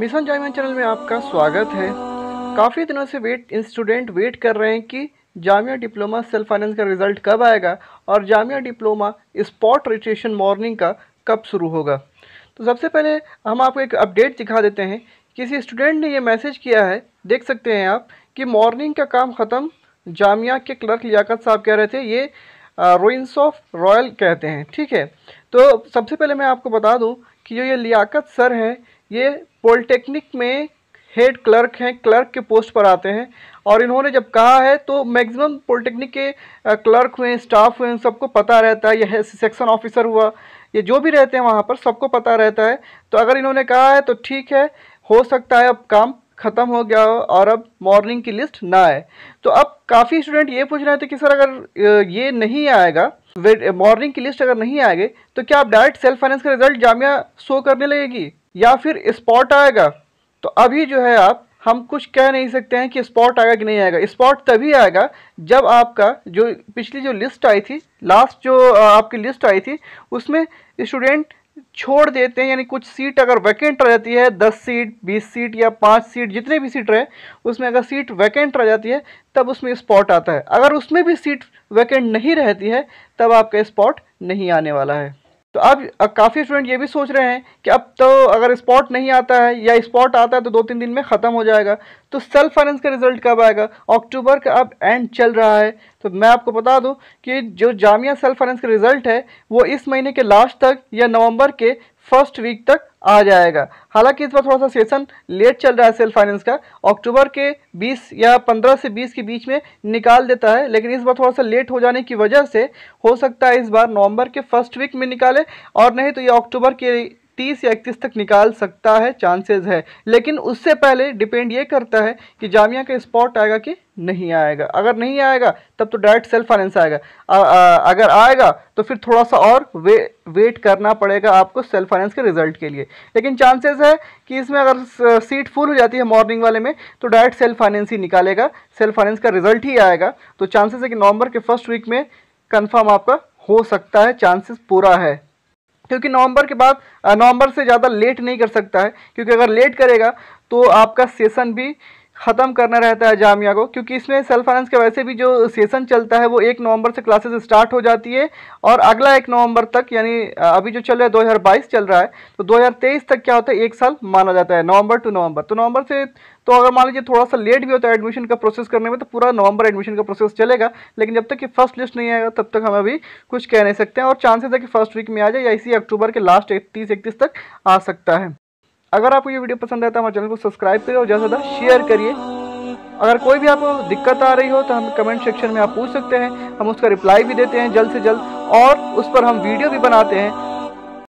mission Jamia channel में आपका स्वागत है काफ़ी दिनों से वेट स्टूडेंट वेट कर रहे हैं कि जामिया डिप्लोमा सेल्फ फाइनेंस का रिज़ल्ट कब आएगा और Jamia diploma spot registration morning का कब शुरू होगा तो सबसे पहले हम आपको एक अपडेट दिखा देते हैं किसी स्टूडेंट ने ये मैसेज किया है देख सकते हैं आप कि मॉर्निंग का काम ख़त्म जामिया के क्लर्क लियाकत साहब कह रहे थे ये रोइंस ऑफ रॉयल कहते हैं ठीक है तो सबसे पहले मैं आपको बता दूं कि जो ये लियाकत सर हैं ये पॉलिटेक्निक में हेड क्लर्क हैं क्लर्क के पोस्ट पर आते हैं और इन्होंने जब कहा है तो मैक्सिमम पॉलिटेक्निक के क्लर्क हुए स्टाफ हुए उन सबको पता रहता है यह सेक्शन ऑफिसर हुआ ये जो भी रहते हैं वहाँ पर सबको पता रहता है तो अगर इन्होंने कहा है तो ठीक है हो सकता है अब काम ख़त्म हो गया हो और अब मॉर्निंग की लिस्ट ना आए तो अब काफ़ी स्टूडेंट ये पूछ रहे थे कि सर अगर ये नहीं आएगा मॉर्निंग की लिस्ट अगर नहीं आएगी तो क्या आप डायरेक्ट सेल्फ फाइनेंस का रिजल्ट जामिया शो करने लगेगी या फिर स्पॉट आएगा तो अभी जो है आप हम कुछ कह नहीं सकते हैं कि स्पॉट आएगा कि नहीं आएगा स्पॉट तभी आएगा जब आपका जो पिछली जो लिस्ट आई थी लास्ट जो आपकी लिस्ट आई थी उसमें स्टूडेंट छोड़ देते हैं यानी कुछ सीट अगर वैकेंट रह जाती है दस सीट बीस सीट या पाँच सीट जितने भी सीट रहे उसमें अगर सीट वैकेंट रह जाती है तब उसमें स्पॉट आता है अगर उसमें भी सीट वैकेंट नहीं रहती है तब आपका स्पॉट नहीं आने वाला है तो अब काफ़ी स्टूडेंट ये भी सोच रहे हैं कि अब तो अगर स्पॉट नहीं आता है या स्पॉट आता है तो दो तीन दिन में ख़त्म हो जाएगा तो सेल्फ फाइनेंस का रिजल्ट कब आएगा अक्टूबर का अब एंड चल रहा है तो मैं आपको बता दूं कि जो जामिया सेल्फ फाइनेंस का रिजल्ट है वो इस महीने के लास्ट तक या नवंबर के फर्स्ट वीक तक आ जाएगा हालांकि इस बार थोड़ा सा सेशन लेट चल रहा है सेल फाइनेंस का अक्टूबर के 20 या 15 से 20 के बीच में निकाल देता है लेकिन इस बार थोड़ा सा लेट हो जाने की वजह से हो सकता है इस बार नवंबर के फर्स्ट वीक में निकाले और नहीं तो ये अक्टूबर के तीस या इकतीस तक निकाल सकता है चांसेस है लेकिन उससे पहले डिपेंड ये करता है कि जामिया का स्पॉट आएगा कि नहीं आएगा अगर नहीं आएगा तब तो डायरेक्ट सेल्फ फाइनेंस आएगा आ, आ, अगर आएगा तो फिर थोड़ा सा और वे वेट करना पड़ेगा आपको सेल्फ फाइनेंस के रिजल्ट के लिए लेकिन चांसेस है कि इसमें अगर सीट फुल हो जाती है मॉर्निंग वाले में तो डायरेक्ट सेल्फ फाइनेंस ही निकालेगा सेल्फ फाइनेंस का रिजल्ट ही आएगा तो चांसेस है कि नवंबर के फर्स्ट वीक में कन्फर्म आपका हो सकता है चांसेस पूरा है क्योंकि नवंबर के बाद नवंबर से ज़्यादा लेट नहीं कर सकता है क्योंकि अगर लेट करेगा तो आपका सेशन भी ख़त्म करना रहता है जामिया को क्योंकि इसमें सेल्फ फाइनेंस का वैसे भी जो सेशन चलता है वो एक नवंबर से क्लासेस स्टार्ट हो जाती है और अगला एक नवंबर तक यानी अभी जो चल रहा है 2022 चल रहा है तो 2023 तक क्या होता है एक साल माना जाता है नवंबर टू नवंबर तो नवंबर से तो अगर मान लीजिए थोड़ा सा लेट भी होता है एडमिशन का प्रोसेस करने में तो पूरा नवंबर एडमिशन का प्रोसेस चलेगा लेकिन जब तक कि फर्स्ट लिस्ट नहीं आएगा तब तक हम अभी कुछ कह नहीं सकते हैं और चांसेस है कि फर्स्ट वीक में आ जाए या इसी अक्टूबर के लास्ट इकतीस इकतीस तक आ सकता है अगर आपको ये वीडियो पसंद आया तो हमारे चैनल को सब्सक्राइब करिए और ज़्यादा से ज़्यादा शेयर करिए अगर कोई भी आपको दिक्कत आ रही हो तो हम कमेंट सेक्शन में आप पूछ सकते हैं हम उसका रिप्लाई भी देते हैं जल्द से जल्द और उस पर हम वीडियो भी बनाते हैं